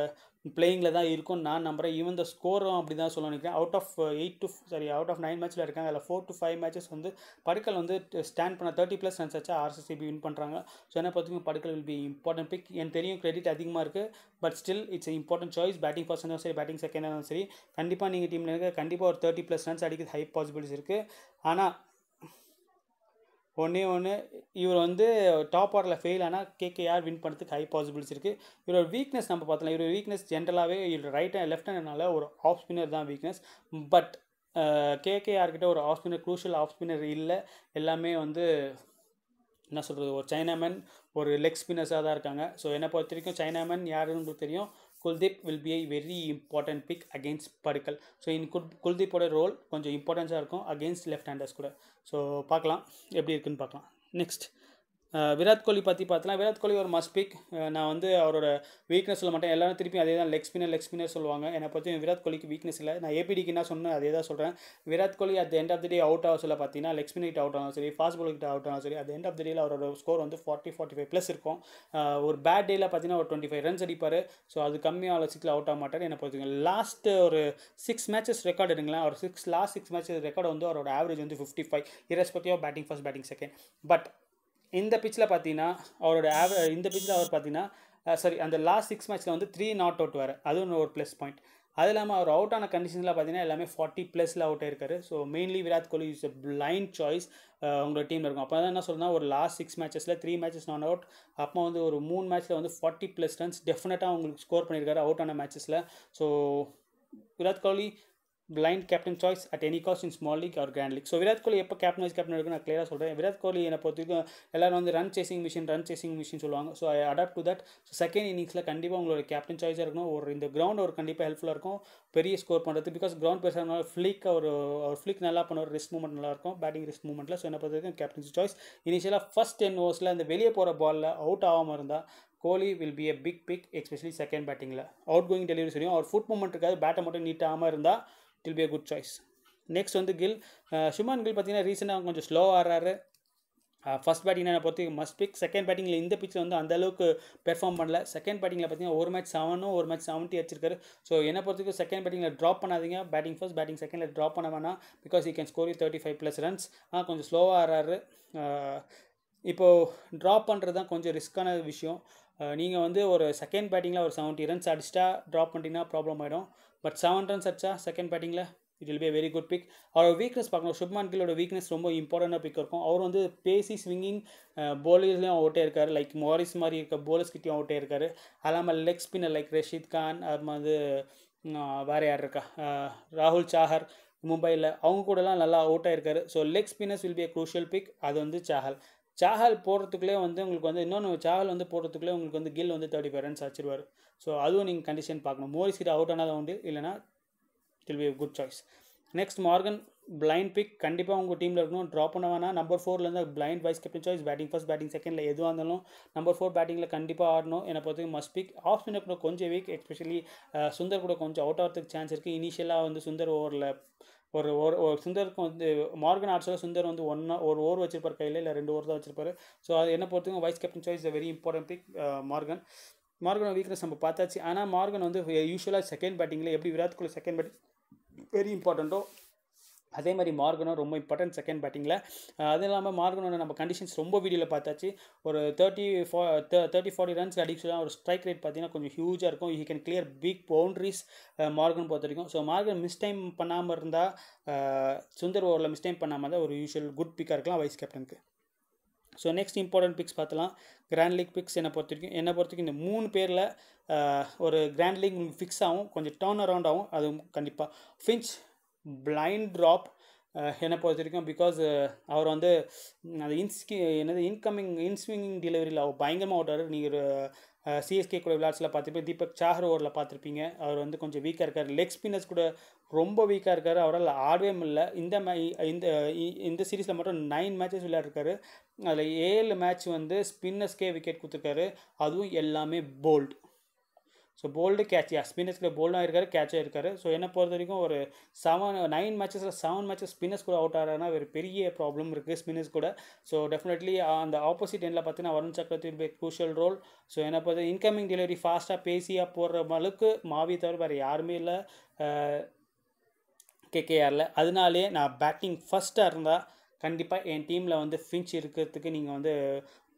பிளேயிங்கில் தான் இருக்கும்னு நான் நம்புகிறேன் ஈவன் த ஸ்கோரும் அப்படி தான் சொல்ல நினைக்கிறேன் out of eight to sorry out of nine மேட்ச்சில் இருக்காங்க அதில் ஃபோர் டு ஃபைவ் மேட்சஸ் வந்து படுக்கல் வந்து ஸ்டாண்ட் பண்ண தேர்ட்டி ப்ளஸ் ரன்ஸ் வச்சா ஆர்சிசிபி வின் பண்ணுறாங்க ஸோ என்ன பார்த்துக்கும் Padikkal will be important pick எனக்கு தெரியும் கிரெடிட் அதிகமாக இருக்குது but still it's important choice batting first இருந்தாலும் சரி பேட்டிங் செகண்ட் இருந்தாலும் சரி கண்டிப்பாக நீங்கள் டீமில் இருக்க கண்டிப்பாக ஒரு தேர்ட்டி ப்ளஸ் ரன்ஸ் அடிக்கிறது ஹை பாசிபிலிட்டிஸ் இருக்குது ஆனால் ஒன்றே ஒன்று இவர் வந்து டாப் ஆர்டரில் ஃபெயில் ஆனால் யார் வின் பண்ணுறதுக்கு ஹை பாசிபிள்ஸ் இருக்குது இவரோட வீக்னஸ் நம்ம பார்த்தலாம் இவரோட வீக்னஸ் ஜென்ரலாகவே இவர் ரைட் ஹேண்ட் லெஃப்ட் ஹேண்ட்னால ஒரு ஆஃப் ஸ்பின்னர் தான் வீக்னஸ் பட் கேகேஆர்கிட்ட ஒரு off spinner crucial off spinner இல்லை எல்லாமே வந்து என்ன சொல்கிறது ஒரு சைனாமேன் ஒரு லெக் ஸ்பின்னர்ஸாக தான் இருக்காங்க ஸோ என்னை பொறுத்த வரைக்கும் சைனாமேன் யாருன்னு உங்களுக்கு தெரியும் Kuldeep will be a very important pick against Padikkal so in good குல்தீப்போட ரோல் கொஞ்சம் இம்பார்ட்டன்ஸாக இருக்கும் அகேன்ஸ்ட் லெஃப்ட் ஹேண்டர்ஸ் கூட ஸோ பார்க்கலாம் எப்படி இருக்குன்னு பார்க்கலாம் நெக்ஸ்ட் விராட் கோலி பற்றி பார்த்தோம்னா விராட் கோலி ஒரு மஸ்ட் பிக் நான் வந்து அவரோட வீக்னஸ் சொல்ல மாட்டேன் எல்லாரும் திருப்பி அதே தான் லெக் ஸ்பின்னர் லெக் ஸ்பின்னர் சொல்லுவாங்க என்னை பற்றி விராட் கோலிக்கு வீக்னஸ் இல்லை நான் ஏபிடிக்கு என்ன சொன்னேன் அதே தான் சொல்கிறேன் Virat Kohli at end of the day out ஆக சொல்ல பார்த்தீங்கன்னா லெக் ஸ்பின்னர் அவுட் ஆனாலும் சரி ஃபாஸ்ட் பால் கிட்ட அவுட் ஆனாலும் சரி அட் எண்ட் ஆஃப் த டேயில் அவரோட ஸ்கோர் வந்து ஃபார்ட்டி ஃபார்ட்டி ஃபைவ் ப்ளஸ் இருக்கும் ஒரு பேட் டேயில் பார்த்தீங்கன்னா ஒரு டுவெண்ட்டி ஃபைவ் ரன்ஸ் அடிப்பார் ஸோ அது கம்மியாக சிக்ஸில் அவுட் ஆக மாட்டார் என்னை பொறுத்துங்க லாஸ்ட் ஒரு சிக்ஸ் மேட்சஸ் ரெக்கார்ட் எடுங்களேன் அவர் six last six matches record வந்து அவரோட ஆவரேஜ் வந்து ஃபிஃப்டி ஃபைவ் இரஸ்பெக்டிவாக batting first batting second but இந்த பிச்சில் பார்த்தீங்கன்னா அவரோட ஆவ இந்த பிச்சில் அவர் பார்த்தீங்கன்னா சாரி அந்த லாஸ்ட் சிக்ஸ் மேட்ச்சில் வந்து த்ரீ நாட் அவுட் வேறு அதுவும் ஒரு ப்ளஸ் பாயிண்ட் அது இல்லாமல் அவர் அவுட் ஆன கண்டிஷனில் பார்த்தீங்கன்னா எல்லாமே ஃபார்ட்டி ப்ளஸில் அவுட் ஆயிருக்கார் so mainly Virat Kohli is a blind choice உங்களோட டீம் இருக்கும் அப்போ தான் என்ன சொல்லுனா ஒரு லாஸ்ட் சிக்ஸ் மேட்சஸில் த்ரீ மேட்சஸ் நான் அவுட் அப்போ வந்து ஒரு மூணு மேட்ச்சில் வந்து ஃபார்ட்டி ப்ளஸ் ரன்ஸ் டெஃபினட்டாக அவங்களுக்கு ஸ்கோர் பண்ணியிருக்காரு அவுட் ஆன மேட்சஸில் so Virat Kohli blind captain choice at any cost in small league or grand league so Virat Kohli எப்போ கேப்டன் வைஸ் கேப்டன் இருக்குன்னு நான் கிளியராக சொல்கிறேன் விராட் கோலி என்னை பொறுத்த எல்லாரும் வந்து run chasing machine run chasing machine சொல்லுவாங்க so I adapt to that so second இன்னிங்ஸில் கண்டிப்பாக உங்களோட கேப்டன் சாய்ஸாக இருக்கணும் ஒரு இந்த கிரவுண்ட் ஒரு கண்டிப்பாக ஹெல்ப்ஃபுல்லாக இருக்கும் பெரிய ஸ்கோர் பண்ணுறது பிகாஸ் கிரவுண்ட் பெருசாக இருந்தாலும் ஃப்ளிக் ஒரு ஒரு ஃப்ளிக் நல்லா பண்ணுவார் ரிஸ்க் மூவ்மெண்ட் நல்லாயிருக்கும் பேட்டிங் ரிஸ்க் மூவ்மெண்ட்டில் ஸோ என்னை பொறுத்த வரைக்கும் கேப்டன்சி சாய்ஸ் இனிஷியலாக ஃபஸ்ட் டென் ஓவர்ஸில் அந்த வெளியே போகிற பாலில் அவுட் ஆகாமல் இருந்தால் Kohli will be a pick pick especially second பேட்டிங்கில் அவுட் கோயிங் டெலிவரி சரியும் அவர் ஃபுட் மூமெண்ட் இருக்காது பேட்டை மட்டும் நீட்டாகாமல் இருந்தால் it will be a good choice next வந்து கில் சுமான் கில் பார்த்தீங்கன்னா ரீசெண்டாக கொஞ்சம் ஸ்லோவாக ஆடுறாரு ஃபஸ்ட் பேட்டிங் நான் பொறுத்து மஸ்ட் பிக் செகண்ட் பேட்டிங்கில் இந்த பிச்சில் வந்து அந்த அளவுக்கு பெர்ஃபார்ம் பண்ணல செகண்ட் பேட்டிங்கில் பார்த்தீங்கன்னா ஒரு மேட்ச் செவனும் ஒரு மேட்ச் செவன்ட்டி அடிச்சிருக்காரு ஸோ என்னை பொறுத்தவரைக்கும் செகண்ட் பேட்டிங்கில் ட்ராப் பண்ணாதீங்க பேட்டிங் ஃபர்ஸ்ட் பேட்டிங் செகண்டில் ட்ராப் பண்ண வேணாம் because you can score thirty five plus runs ஆனால் கொஞ்சம் ஸ்லோவாக ஆடுறாரு uh, இப்போது ட்ராப் பண்ணுறது தான் கொஞ்சம் ரிஸ்க்கான விஷயம் uh, நீங்கள் வந்து ஒரு செகண்ட் பேட்டிங்கில் ஒரு செவன்ட்டி ரன்ஸ் அடிச்சிட்டா ட்ராப் பண்ணிட்டீங்கன்னா ப்ராப்ளம் ஆகிடும் பட் செவன் ரன்ஸ் அடிச்சா செகண்ட் பேட்டிங்கில் it will be very good pick அவரோட வீக்னஸ் பார்க்கணும் சுப்மான் கில்லோட வீக்னஸ் ரொம்ப இம்பார்ட்டண்டாக பிக் இருக்கும் அவர் வந்து பேசி ஸ்விங்கிங் போலர்ஸ்லேயும் அவுட்டே இருக்கார் லைக் மாரிஸ் மாதிரி இருக்க கிட்டையும் அவுட்டே இருக்கார் அது leg spinner like Rashid Khan அது மாதிரி வேறு யார் இருக்கா ராகுல் சாஹர் மும்பையில் அவங்க கூடலாம் நல்லா அவுட்டாக இருக்கார் so leg spinners will be a crucial pick அது வந்து சாஹல் சாகல் போடுறதுக்குள்ளே வந்து உங்களுக்கு வந்து இன்னொன்று சாகல் வந்து போடுறதுக்குள்ளே உங்களுக்கு வந்து கில் வந்து தேர்ட்டி ஃபைவ் ரன்ஸ் அடிச்சிருவார் ஸோ அதுவும் நீங்கள் கண்டிஷன் பார்க்கணும் மோரிஸ் சீட் அவுட் ஆனதாக உண்டு இல்லைனா it be good choice next Morgan blind pick கண்டிப்பாக உங்கள் டீமில் இருக்கணும் ட்ராப் பண்ண வேணா நம்பர் ஃபோர்லேருந்து blind vice captain choice batting first batting செகண்டில் எதுவாக இருந்தாலும் நம்பர் ஃபோர் பேட்டிங்கில் கண்டிப்பாக ஆடணும் என்னை பொறுத்து மஸ்ட் பிக் ஆஃப் ஸ்பின்னர் கூட கொஞ்சம் வீக் எஸ்பெஷலி சுந்தர் கூட கொஞ்சம் அவுட் ஆகிறதுக்கு சான்ஸ் இருக்குது இனிஷியலாக வந்து சுந்தர் ஓவரில் ஒரு ஒரு ஒரு சுந்தருக்கும் வந்து மார்கன் ஆர்ட்ஸோட சுந்தர் வந்து ஒன்றா ஒரு ஓவர் வச்சிருப்பார் கையில் இல்லை ரெண்டு ஓவர் தான் வச்சிருப்பாரு ஸோ அது என்ன பொறுத்தவங்க vice captain choice is very important pick Morgan Morgan weakness நம்ம பார்த்தாச்சு ஆனால் மார்கன் வந்து யூஸ்வலாக செகண்ட் பேட்டிங்கில் எப்படி Virat Kohli second batting very இம்பார்ட்டண்ட்டோ அதே மாதிரி மார்கனோ ரொம்ப இம்பார்ட்டன்ட் செகண்ட் பேட்டிங்கில் அதுவும் இல்லாமல் மார்கனோட நம்ம கண்டிஷன்ஸ் ரொம்ப வீடியோவில் பார்த்தாச்சு ஒரு தேர்ட்டி ஃபோ தேர்ட்டி ஃபார்ட்டி ரன்ஸ் அடிச்சுனா ஒரு ஸ்ட்ரைக் ரேட் பார்த்தீங்கன்னா கொஞ்சம் ஹியூஜாக இருக்கும் you can clear big boundaries Morgan பொறுத்த வரைக்கும் ஸோ மார்கன் மிஸ் டைம் பண்ணாமல் இருந்தால் சுந்தர் ஓவரில் மிஸ் டைம் பண்ணாமல் இருந்தால் ஒரு யூஷுவல் குட் பிக்காக இருக்கலாம் வைஸ் கேப்டனுக்கு ஸோ நெக்ஸ்ட் இம்பார்ட்டன்ட் பிக்ஸ் பார்த்தலாம் கிராண்ட் லீக் பிக்ஸ் என்னை பொறுத்த வரைக்கும் என்னை பொறுத்த வரைக்கும் இந்த மூணு பேரில் ஒரு கிராண்ட் லீக் உங்களுக்கு ஃபிக்ஸ் ஆகும் கொஞ்சம் டேர்ன் அரவுண்ட் ஆகும் அது கண்டிப்பாக ஃபின்ச் பிளைண்ட் ட்ராப் என்னை பொறுத்த வரைக்கும் பிகாஸ் அவர் வந்து அந்த இன்ஸ்கி என்னது இன்கமிங் இன்ஸ்விங்கிங் டெலிவரியில் அவர் பயங்கரமாக ஓட்டார் நீங்கள் சிஎஸ்கே கூட விளையாட்ஸில் பார்த்துருப்பீங்க தீபக் சாகர் ஓவரில் பார்த்துருப்பீங்க அவர் வந்து கொஞ்சம் வீக்காக இருக்கார் லெக் ஸ்பின்னர்ஸ் கூட ரொம்ப வீக்காக இருக்கார் அவரால் ஆடவே முடியல இந்த மே இந்த இந்த சீரீஸில் மட்டும் நைன் மேட்சஸ் விளையாடிருக்காரு அதில் ஏழு மேட்ச் வந்து ஸ்பின்னர்ஸ்கே விக்கெட் கொடுத்துருக்காரு அதுவும் எல்லாமே bowled so bowled catch yeah ஸ்பின்னர்ஸ்க்கு போல்டாக இருக்கார் கேட்சாக இருக்கார் ஸோ என்னை பொறுத்த வரைக்கும் ஒரு செவன் நைன் மேட்சஸில் செவன் மேட்சஸ் ஸ்பின்னர்ஸ் கூட அவுட் ஆகிறனா ஒரு பெரிய ப்ராப்ளம் இருக்குது ஸ்பின்னர்ஸ் கூட ஸோ டெஃபினெட்லி அந்த ஆப்போசிட் எண்ணில் பார்த்தீங்கன்னா வருண் சக்கரவர்த்தி பே குரூஷியல் ரோல் ஸோ என்ன பொறுத்த இன்கமிங் டெலிவரி ஃபாஸ்ட்டாக பேசியாக போடுற அளவுக்கு மாவி தவிர வேறு யாருமே இல்லை கேகேஆரில் அதனாலே நான் பேட்டிங் ஃபஸ்ட்டாக இருந்தால் கண்டிப்பாக என் டீமில் வந்து ஃபின்ச் இருக்கிறதுக்கு நீங்கள் வந்து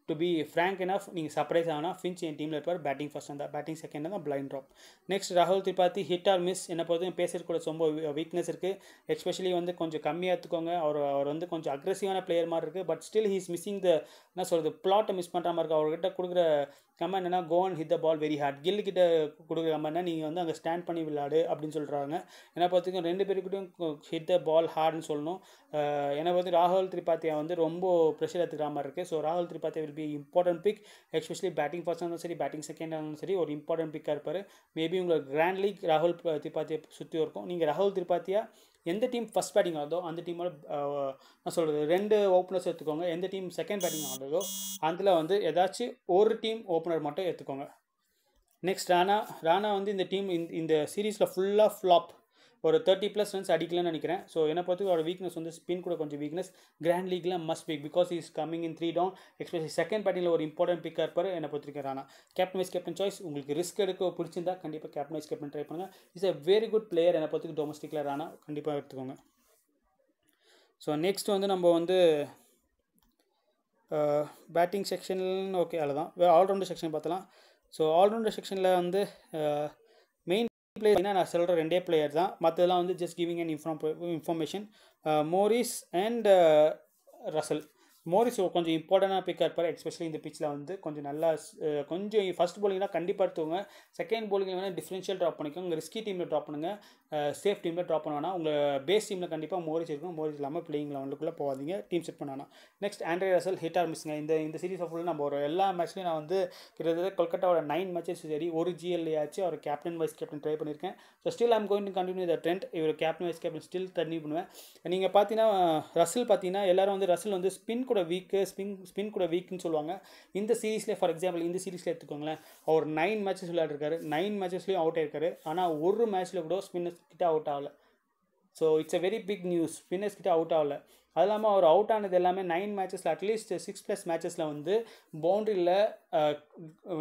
டு பி ஃப்ரேங்க் என்ன நீங்கள் சர்ப்ரைஸ் ஆனால் ஃபின்ச் என் டீமில் இருப்பார் பேட்டிங் ஃபர்ஸ்ட் அந்த பேட்டிங் செகண்ட் தான் பிளைண்ட் ட்ராப் நெக்ஸ்ட் ராகுல் திரிபாதி ஹிட் ஆர் மிஸ் என்ன பொறுத்து பேசுறதுக்கூட ரொம்ப வீக்னஸ் இருக்குது எஸ்பெஷலி வந்து கொஞ்சம் கம்மியாக எடுத்துக்கோங்க அவர் அவர் வந்து கொஞ்சம் அக்ரெசிவான பிளேயர் மாதிரி இருக்குது but still he's missing the என்ன சொல்கிறது பிளாட்டை மிஸ் பண்ணுற மாதிரி இருக்குது அவர்கிட்ட கொடுக்குற நம்ம என்னென்னா go and hit the ball very hard Gill கிட்ட கொடுக்குற மாதிரினா நீங்கள் வந்து அங்கே ஸ்டாண்ட் பண்ணி விளையாடு அப்படின்னு சொல்கிறாங்க ஏன்னா பார்த்துக்கும் ரெண்டு பேருக்கிட்டையும் ஹிட் த பால் ஹார்டுன்னு சொல்லணும் ஏன்னா பார்த்து ராகுல் திரிபாத்தியா வந்து ரொம்ப ப்ரெஷர் எடுத்துக்கிற மாதிரி இருக்குது ஸோ ராகுல் திரிபாத்தியா will be important pick especially batting first இருந்தாலும் சரி பேட்டிங் செகண்ட் இருந்தாலும் சரி ஒரு இம்பார்ட்டன்ட் பிக்காக இருப்பார் மேபி உங்களுக்கு கிராண்ட் லீக் ராகுல் திரிபாத்தியை சுற்றி இருக்கும் நீங்கள் ராகுல் திரிபாத்தியா எந்த டீம் ஃபஸ்ட் பேட்டிங் ஆகுதோ அந்த டீமோட நான் சொல்கிறது ரெண்டு ஓப்பனர்ஸ் எடுத்துக்கோங்க எந்த டீம் செகண்ட் பேட்டிங் ஆகுதோ அதில் வந்து ஏதாச்சும் ஒரு டீம் ஓப்பனர் மட்டும் எடுத்துக்கோங்க நெக்ஸ்ட் ராணா ராணா வந்து இந்த டீம் இந்த சீரீஸில் ஃபுல்லாக ஃப்ளாப் ஒரு தேர்ட்டி ப்ளஸ் ரன்ஸ் அடிக்கலன்னு நினைக்கிறேன் ஸோ என்னை பார்த்து அவரோட வீக்னஸ் வந்து ஸ்பின் கூட கொஞ்சம் வீக்னஸ் கிராண்ட் லீக்ல must weak because is coming in three down especially second பேட்டிங்ல ஒரு இம்பார்ட்டன்ட் பிக்காக இருப்பார் என்னை பொறுத்திருக்காரு ஆனால் கேப்டன் வைஸ் கேப்டன் சாய்ஸ் உங்களுக்கு ரிஸ்க் எடுக்க பிடிச்சிருந்தா கண்டிப்பாக கேப்டன் வைஸ் கேப்டன் ட்ரை பண்ணுங்கள் is a very good player என்னை பார்த்து டொமஸ்டிக்கில் ரானா கண்டிப்பாக எடுத்துக்கோங்க ஸோ நெக்ஸ்ட் வந்து நம்ம வந்து பேட்டிங் செக்ஷன் ஓகே அவ்வளோதான் ஆல்ரவுண்டர் செக்ஷன் பார்த்தலாம் ஸோ ஆல்ரவுண்டர் செக்ஷனில் வந்து பிளேயர் நான் சொல்கிற ரெண்டே பிளேயர் தான் மற்றதெல்லாம் வந்து just giving and inform information Morris and Russell Morris கொஞ்சம் இம்பார்ட்டண்டாக பிக்காக இருப்பார் எஸ்பெஷலி இந்த பிச்சில் வந்து கொஞ்சம் நல்லா கொஞ்சம் ஃபஸ்ட் போலிங்னா கண்டிப்பாக எடுத்துக்கோங்க செகண்ட் போலிங் வேணால் டிஃப்ரென்ஷியல் ட்ராப் பண்ணிக்கோங்க ரிஸ்கி டீமில் ட்ராப் பண்ணுங்கள் சேஃப் டீமில் ட்ராப் பண்ண உங்கள் பேஸ் டீமில் கண்டிப்பாக மோரிஸ் இருக்கும் மோரிஸ் இல்லாமல் பிளேயிங் லெவனுக்குள்ளே போகாதீங்க டீம் செட் பண்ண next Andre Russell hit or மிஸ்ஸுங்க இந்த இந்த சீரிஸ் ஆஃப் நான் போகிறோம் எல்லா மேட்ச்லையும் நான் வந்து கிட்டத்தட்ட கொல்கட்டாவோட நைன் மேட்சஸ் சரி ஒரு ஜிஎல்ஏயாச்சும் அவர் கேப்டன் வைஸ் கேப்டன் ட்ரை பண்ணியிருக்கேன் so still I'm going to continue the trend இவர் கேப்டன் வைஸ் கேப்டன் ஸ்டில் தண்ணி பண்ணுவேன் நீங்கள் பார்த்தீங்கன்னா ரசில் பார்த்தீங்கன்னா எல்லோரும் வந்து ரசில் வந்து ஸ்பின் கூட கூட வீக்கு ஸ்பின் ஸ்பின் கூட வீக்குன்னு சொல்லுவாங்க இந்த சீரீஸில் ஃபார் எக்ஸாம்பிள் இந்த சீரீஸில் எடுத்துக்கோங்களேன் அவர் நைன் மேட்சஸ் விளையாடிருக்காரு நைன் மேட்சஸ்லேயும் அவுட் ஆயிருக்காரு ஆனால் ஒரு மேட்ச்சில் கூட ஸ்பின்னர்ஸ் கிட்ட அவுட் ஆகலை so it's a very big news spinners கிட்ட அவுட் ஆகலை அது இல்லாமல் அவர் அவுட் ஆனது எல்லாமே நைன் மேட்சஸில் அட்லீஸ்ட் சிக்ஸ் ப்ளஸ் மேட்சஸில் வந்து பவுண்ட்ரியில்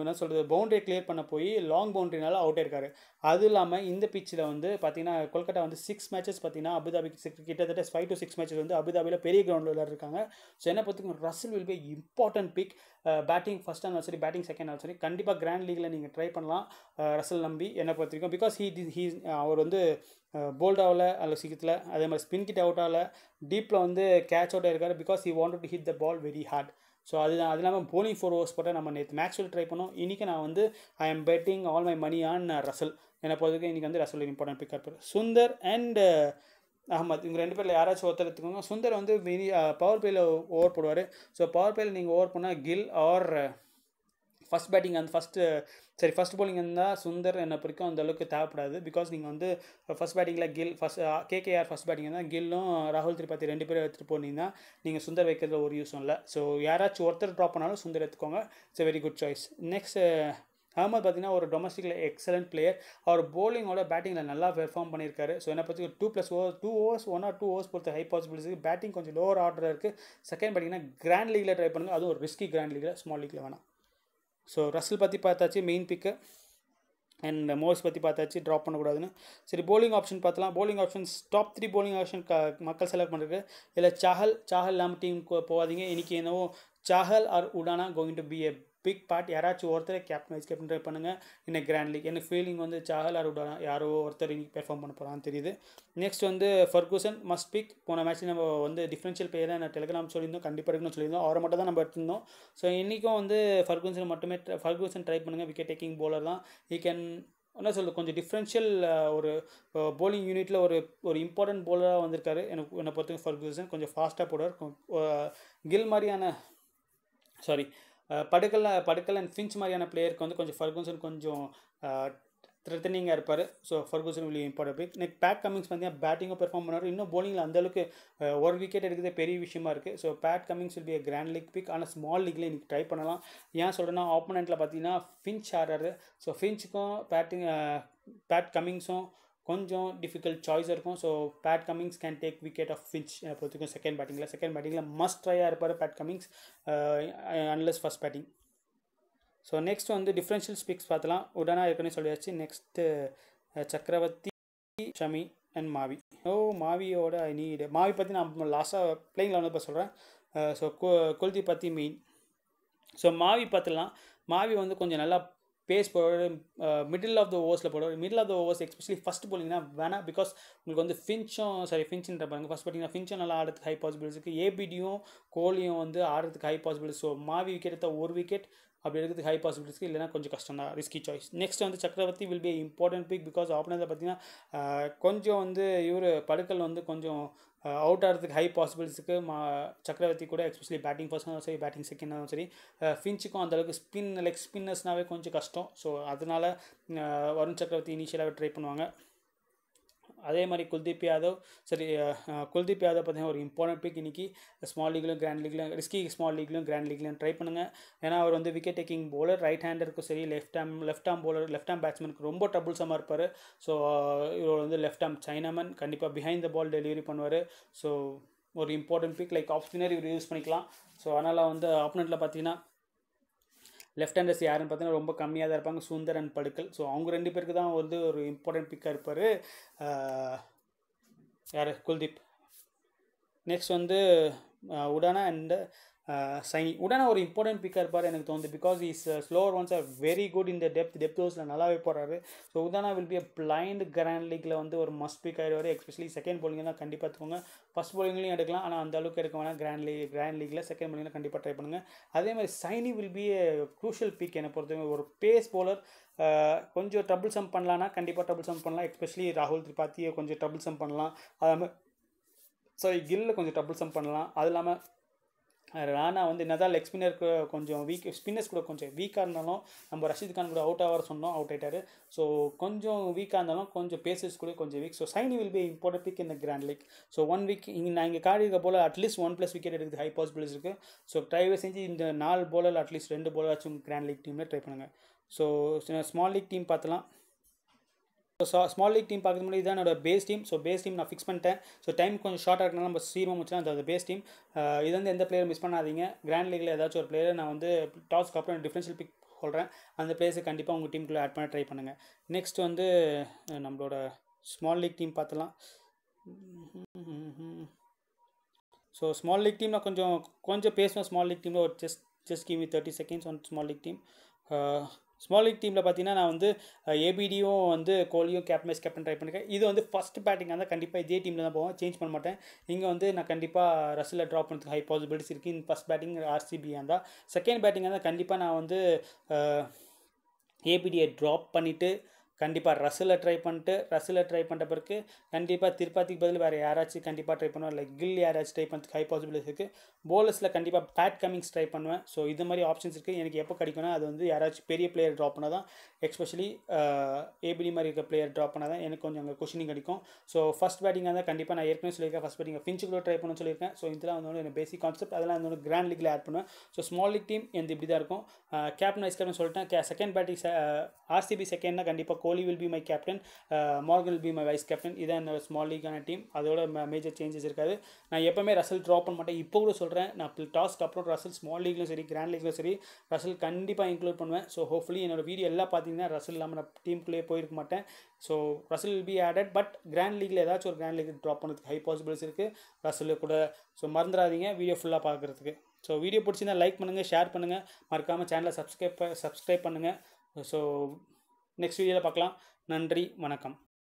என்ன சொல்கிறது பவுண்ட்ரியை கிளியர் பண்ண போய் லாங் பவுண்ட்ரினால அவுட் ஆயிருக்காரு அது இல்லாமல் இந்த பிச்சில் வந்து பார்த்திங்கன்னா கொல்கட்டா வந்து சிக்ஸ் மேட்சஸ் பார்த்தீங்கன்னா அபுதாபிக்கு கிட்டத்தட்ட ஃபைவ் டு சிக்ஸ் மேட்சஸ் வந்து அபுதாபியில் பெரிய கிரவுண்டில் விளையாடுறாங்க ஸோ என்ன பார்த்துக்கணும் Russell will be important pick batting first ஆனால் சரி பேட்டிங் செகண்ட் ஆனால் சரி கண்டிப்பாக கிராண்ட் லீகில் நீங்கள் ட்ரை பண்ணலாம் ரசல் நம்பி என்னை பார்த்துருக்கோம் பிகாஸ் ஹீ ஹீ அவர் வந்து போல்ட் ஆகலை அல்ல சீக்கிரத்தில் அதே மாதிரி ஸ்பின் கிட் அவுட் ஆகலை டீப்பில் வந்து கேட்ச் அவுட்டாக இருக்கார் because he wanted to hit the ball very hard so அதுதான் அது இல்லாமல் போலிங் ஃபோர் ஓவர்ஸ் போட்டால் நம்ம நேற்று மேக்ஸ்வெல் ட்ரை பண்ணோம் இன்றைக்கி நான் வந்து I am betting all my money on Russell என்னை பொறுத்தவரைக்கும் இன்றைக்கி வந்து Russell important pickup up Sundar and uh, Ahmed இவங்க ரெண்டு பேரில் யாராச்சும் ஒருத்தர் எடுத்துக்கோங்க சுந்தர் வந்து மினி பவர் பிளேயில் ஓவர் போடுவார் ஸோ பவர் பிளேயில் நீங்கள் ஓவர் பண்ணால் கில் ஆர் ஃபஸ்ட் பேட்டிங் அந்த ஃபஸ்ட்டு சரி ஃபஸ்ட் போலிங் இருந்தால் சுந்தர் என்ன பிடிக்கும் அந்த அளவுக்கு தேவைப்படாது பிகாஸ் நீங்கள் வந்து ஃபஸ்ட் uh, பேட்டிங்கில் Gill first KKR first batting இருந்தால் கில்லும் ராகுல் திரிபாதி ரெண்டு பேரும் எடுத்துகிட்டு போனீங்கன்னா நீங்கள் சுந்தர் வைக்கிறதுல ஒரு யூஸும் இல்லை ஸோ யாராச்சும் ஒருத்தர் ட்ராப் பண்ணாலும் சுந்தர் எடுத்துக்கோங்க it's very good choice next Ahmed பார்த்தீங்கன்னா ஒரு டொமஸ்டிக்கில் எக்ஸலண்ட் பிளேயர் அவர் போலிங்கோட பேட்டிங்கில் நல்லா பெர்ஃபார்ம் பண்ணியிருக்காரு ஸோ என்னை பற்றி two plus over two overs one or two overs பொறுத்த ஹை பாசிபிலிட்டிஸ்க்கு பேட்டிங் கொஞ்சம் லோவர் ஆர்டர் இருக்குது செகண்ட் பார்த்தீங்கன்னா கிராண்ட் லீகில் ட்ரை பண்ணுங்கள் அதுவும் ரிஸ்கி கிராண்ட் லீகில் ஸ்மால் லீக்கில் வேணாம் ஸோ ரஸ்ஸில் பற்றி பார்த்தாச்சு மெயின் பிக்கு அண்ட் மோர்ஸ் பற்றி பார்த்தாச்சு ட்ராப் பண்ணக்கூடாதுன்னு சரி போலிங் ஆப்ஷன் பார்த்தலாம் bowling options top three bowling option க மக்கள் செலக்ட் பண்ணுறது இல்லை சாஹல் சாஹல் நம்ம டீம் போகாதீங்க இன்றைக்கி என்னவோ Chahal or Udana going to be a big part யாராச்சும் ஒருத்தரே கேப்டன் வைஸ் கேப்டன் ட்ரை பண்ணுங்கள் இன்னைக்கு கிராண்ட் லீக் எனக்கு ஃபீலிங் வந்து சாகல் அருடா யாரோ ஒருத்தர் இன்னைக்கு பெர்ஃபார்ம் பண்ண போகிறான்னு தெரியுது நெக்ஸ்ட் வந்து ஃபர்கூசன் மஸ்ட் பிக் போன மேட்ச் நம்ம வந்து டிஃப்ரென்ஷியல் பேர் தான் டெலிகிராம் சொல்லியிருந்தோம் கண்டிப்பாக இருக்குன்னு சொல்லியிருந்தோம் அவரை மட்டும் தான் நம்ம எடுத்திருந்தோம் ஸோ இன்றைக்கும் வந்து ஃபர்கூசன் மட்டுமே ஃபர்கூசன் ட்ரை பண்ணுங்கள் விக்கெட் டேக்கிங் போலர் தான் ஈ கேன் என்ன சொல்கிறது கொஞ்சம் டிஃப்ரென்ஷியல் ஒரு போலிங் யூனிட்டில் ஒரு ஒரு இம்பார்ட்டன்ட் போலராக வந்திருக்காரு எனக்கு என்னை பொறுத்தவரைக்கும் ஃபர்கூசன் கொஞ்சம் ஃபாஸ்ட்டாக போடுவார் கில் மாதிரியான சாரி படுக்கல படுக்கலை அண்ட் ஃபின்ச் மாதிரியான பிளேயருக்கு வந்து கொஞ்சம் ஃபர்கூசன் கொஞ்சம் த்ரெட்டனிங்காக இருப்பார் so Ferguson will important pick next Pat Cummins பார்த்தீங்கன்னா பேட்டிங்கும் பெர்ஃபார்ம் பண்ணார் இன்னும் போலிங்கில் அந்தளவுக்கு ஒரு விக்கெட் எடுக்கிறது பெரிய விஷயமா இருக்குது so Pat Cummins will be grand league pick ஆனால் ஸ்மால் லீக்கில் இன்னைக்கு ட்ரை பண்ணலாம் ஏன் சொல்கிறேன்னா ஆப்போனண்ட்டில் பார்த்தீங்கன்னா ஃபின்ச் ஆடுறாரு ஸோ ஃபின்ச்சுக்கும் பேட்டிங் பேட் கமிங்ஸும் கொஞ்சம் டிஃபிகல்ட் சாய்ஸ் இருக்கும் so Pat Cummins can take wicket off என்னை பொறுத்துக்கும் செகண்ட் பேட்டிங்கில் செகண்ட் பேட்டிங்கில் மஸ்ட் ட்ரையாக இருப்பார் Pat Cummins unless first batting so next வந்து டிஃப்ரென்ஷியல் ஸ்பிக்ஸ் பார்த்தலாம் உடனே இருக்குன்னு சொல்லியாச்சு next uh, Chakravarthy Shami and Mavi O மாவியோட need Mavi பற்றி நான் லாஸ்ட்டாக பிளேயிங்கில் வந்து இப்போ சொல்கிறேன் ஸோ கொ கொல்தி பற்றி மெயின் ஸோ மாவி பார்த்துலாம் மாவி வந்து கொஞ்சம் நல்லா பேஸ் போடுறது மிடில் ஆஃப் த ஓவர்ஸில் போடுவார் middle off the overs especially first போலிங்கன்னா வேணா பிகாஸ் உங்களுக்கு வந்து ஃபின்ச்சும் சாரி ஃபின்ச்சுன்ற பாருங்க ஃபஸ்ட் பார்த்தீங்கன்னா ஃபின்ச்சும் நல்லா ஆடுறதுக்கு ஹை பாசிபிள் இருக்குது ஏபிடியும் கோலியும் வந்து ஆடுறதுக்கு high possibilities so Mavi wicket எடுத்தால் ஒரு விக்கெட் அப்படி இருக்கிறதுக்கு ஹை இருக்குது இல்லைனா கொஞ்சம் கஷ்டம் தான் ரிஸ்கி சாய்ஸ் நெக்ஸ்ட் வந்து Chakravarthy will be important pick because ஆப்பனரில் பார்த்தீங்கன்னா கொஞ்சம் வந்து இவர் படுக்கல் வந்து கொஞ்சம் அவுட் ஆகிறதுக்கு ஹை பாசிபிள்ஸுக்கு மா சக்கரவர்த்தி கூட எஸ்பெஷலி பேட்டிங் ஃபர்ஸ்ட்னாலும் சரி பேட்டிங் செகண்டாலும் சரி ஃபின்ச்சுக்கும் அந்தளவுக்கு ஸ்பின் லெக் ஸ்பின்னர்ஸ்னாவே கொஞ்சம் கஷ்டம் ஸோ அதனால் வருண் சக்கரவர்த்தி இனிஷியலாகவே ட்ரை பண்ணுவாங்க அதே மாதிரி குல்தீப் யாதவ் சரி குல்தீப் யாதவ் பார்த்தீங்கன்னா ஒரு இம்பார்ட்டன்ட் பிக் இன்னைக்கு ஸ்மால் லீக்லையும் கிராண்ட் லீக்லையும் ரிஸ்கி ஸ்மால் லீக்லையும் கிராண்ட் லீக்லையும் ட்ரை பண்ணுங்கள் ஏன்னா அவர் வந்து விக்கெட் டேக்கிங் போலர் ரைட் ஹேண்டருக்கும் சரி left hand left arm bowler left hand பேட்ஸ்மேனுக்கு ரொம்ப ட்ரபுள்ஸமாக இருப்பார் ஸோ இவர் வந்து லெஃப்ட் ஆம் சைனாமன் கண்டிப்பாக பிஹைண்ட் த பால் டெலிவரி பண்ணுவார் ஸோ ஒரு இம்பார்ட்டன்ட் பிக் லைக் ஆஃப் இவர் யூஸ் பண்ணிக்கலாம் ஸோ அதனால் வந்து ஆப்னண்ட்டில் பார்த்தீங்கன்னா லெஃப்ட் ஹேண்டர்ஸ் யாருன்னு பார்த்தீங்கன்னா ரொம்ப கம்மியாக தான் இருப்பாங்க சுந்தர் அண்ட் படுக்கல் ஸோ அவங்க ரெண்டு பேருக்கு தான் வந்து ஒரு இம்பார்ட்டன்ட் பிக்காக இருப்பார் யார் குல்தீப் நெக்ஸ்ட் வந்து உடானா அண்ட் சைனி உடனே ஒரு இம்பார்ட்டன்ட் பிக்காக இருப்பார் எனக்கு தோணுது because is slower ones are very good இந்த டெப்த் டெப்த் ஹவுஸில் நல்லாவே போகிறாரு so Udana will be a blind grand லீக்கில் வந்து ஒரு மஸ்ட் பிக் ஆகிடுவார் எஸ்பெஷலி செகண்ட் போலிங் தான் கண்டிப்பாக எடுத்துக்கோங்க ஃபஸ்ட் போலிங்லையும் எடுக்கலாம் ஆனால் அந்த அளவுக்கு எடுக்க வேணாம் கிராண்ட் லீக் கிராண்ட் லீக்கில் செகண்ட் போலிங்கில் கண்டிப்பாக ட்ரை பண்ணுங்கள் அதே மாதிரி Saini will be a crucial pick என்னை பொறுத்தவரை ஒரு பேஸ் போலர் கொஞ்சம் ட்ரபிள் சம் பண்ணலான்னா கண்டிப்பாக ட்ரபிள் சம் பண்ணலாம் எஸ்பெஷலி ராகுல் திரிபாத்தியை கொஞ்சம் ட்ரபிள் சம் பண்ணலாம் அதே மாதிரி சாரி கில்லில் கொஞ்சம் ட்ரபிள் சம் பண்ணலாம் அது இல்லாமல் ராணா வந்து நதால் லெக் ஸ்பின்னர் கொஞ்சம் வீக் ஸ்பின்னர்ஸ் கூட கொஞ்சம் வீக்காக இருந்தாலும் நம்ம ரஷீத் கான் கூட அவுட் ஆவார் சொன்னோம் அவுட் ஆகிட்டார் ஸோ கொஞ்சம் வீக்காக இருந்தாலும் கொஞ்சம் பேசஸ் கூட கொஞ்சம் weak so Saini will be important pick இந்த grand league so one week இங்கே நான் இங்கே காடி இருக்க போல அட்லீஸ்ட் ஒன் ப்ளஸ் விக்கெட் எடுக்குது ஹை பாசிபிலிட்டிஸ் இருக்குது ஸோ ட்ரைவே செஞ்சு இந்த நாலு போலர் அட்லீஸ்ட் ரெண்டு ஆச்சும் கிராண்ட் லீக் டீமில் ட்ரை பண்ணுங்கள் ஸோ ஸ்மால் லீக் டீம் பார்த்தலாம் ஸோ ஸ்மால் லீக் டீம் பார்க்குறது முன்னாடி இதான் என்னோட base team so base team நான் ஃபிக்ஸ் பண்ணிட்டேன் ஸோ டைம் கொஞ்சம் ஷார்ட்டாக இருக்கனால நம்ம சீமாக வச்சுனா அந்த பேஸ் டீம் இது வந்து எந்த பிளேயர் மிஸ் பண்ணாதீங்க கிராண்ட் லீகில் ஏதாச்சும் ஒரு பிளேயர் நான் வந்து டாஸ்க்கு அப்புறம் டிஃபரன்ஷியல் பிக் சொல்கிறேன் அந்த பிளேயர்ஸை கண்டிப்பாக உங்கள் டீமுக்குள்ளே ஆட் பண்ண ட்ரை பண்ணுங்கள் நெக்ஸ்ட் வந்து நம்மளோட ஸ்மால் லீக் டீம் பார்த்துலாம் ஸோ ஸ்மால் லீக் டீம் நான் கொஞ்சம் கொஞ்சம் பேசுவேன் ஸ்மால் லீக் டீமில் ஒரு செஸ் செஸ் gimme thirty seconds one small league team small league டீமில் பார்த்தீங்கன்னா நான் வந்து ஏபிடியும் வந்து கோலியும் கேப்டன் வைஸ் கேப்டன் ட்ரை பண்ணிருக்கேன் இது வந்து ஃபஸ்ட் பேட்டிங் இருந்தால் கண்டிப்பாக இதே டீமில் தான் போவேன் சேஞ்ச் பண்ண மாட்டேன் இங்கே வந்து நான் கண்டிப்பாக ரசில் ட்ராப் பண்ணுறதுக்கு ஹை பாசிபிலிட்டிஸ் இருக்குது இந்த ஃபஸ்ட் பேட்டிங் ஆர்சிபியாக இருந்தால் செகண்ட் பேட்டிங்காக இருந்தால் கண்டிப்பாக நான் வந்து ஏபிடியை ட்ராப் பண்ணிவிட்டு கண்டிப்பாக ரசில் ட்ரை பண்ணிட்டு ரசில் ட்ரை பண்ணுற பிறகு கண்டிப்பாக திருப்பாத்திக்கு பதில் வேறு யாராச்சும் கண்டிப்பாக ட்ரை பண்ணுவேன் இல்லை கில் யாராச்சும் ட்ரை பண்ணுறதுக்கு ஹை பாசிபிலிட்டி இருக்குது போலஸில் கண்டிப்பாக பேட் கமிங்ஸ் ட்ரை பண்ணுவேன் ஸோ இது மாதிரி ஆப்ஷன்ஸ் இருக்குது எனக்கு எப்போ கிடைக்கும்னா அது வந்து யாராச்சும் பெரிய பிளேயர் ட்ராப் பண்ணால் தான் எக்ஸ்பெஷலி ஏபிடி மாதிரி இருக்க பிளேயர் ட்ராப் பண்ணால் தான் எனக்கு கொஞ்சம் அங்கே கொஷினிங் கிடைக்கும் ஸோ ஃபஸ்ட் பேட்டிங்காக தான் கண்டிப்பாக நான் ஏற்கனவே சொல்லியிருக்கேன் ஃபஸ்ட் பேட்டிங் ஃபின்ச்சு கூட ட்ரை பண்ண சொல்லியிருக்கேன் ஸோ இதெல்லாம் வந்து எனக்கு பேசிக் கான்செப்ட் அதெல்லாம் வந்து கிராண்ட் லீக்கில் ஆட் பண்ணுவேன் ஸோ ஸ்மால் லீக் டீம் இந்த இப்படி தான் இருக்கும் கேப்டன் ஐஸ் கேப்டன் சொல்லிட்டேன் செகண்ட் பேட்டிங் ஆர்சிபி செகண்ட்னா கண்டிப்பாக Kohli will be my captain Morgan will be my vice captain இதான் இந்த ஸ்மால் லீக்கான டீம் அதோட மேஜர் சேஞ்சஸ் இருக்காது நான் எப்போவுமே ரசல் ட்ராப் பண்ண மாட்டேன் இப்போ கூட சொல்கிறேன் நான் டாஸ்க் அப்புறம் ரசல் ஸ்மால் லீக்லையும் சரி கிராண்ட் லீக்லையும் சரி ரசல் கண்டிப்பாக இன்க்ளூட் பண்ணுவேன் ஸோ ஹோப்ஃபுல்லி என்னோட வீடியோ எல்லாம் பார்த்தீங்கன்னா ரசல் இல்லாமல் நான் டீமுக்குள்ளேயே போயிருக்க மாட்டேன் so Russell will be added but grand லீக்கில் ஏதாச்சும் ஒரு கிராண்ட் லீக் ட்ராப் பண்ணுறதுக்கு ஹை பாசிபிள்ஸ் இருக்குது ரசல் கூட ஸோ மறந்துடாதீங்க வீடியோ ஃபுல்லாக பார்க்குறதுக்கு ஸோ வீடியோ பிடிச்சிருந்தா லைக் பண்ணுங்கள் ஷேர் பண்ணுங்கள் மறக்காமல் சேனலை சப்ஸ்கிரைப் சப்ஸ்கிரைப் பண்ணுங்கள் ஸோ நெக்ஸ்ட் வீடியோவில் பார்க்கலாம் நன்றி வணக்கம்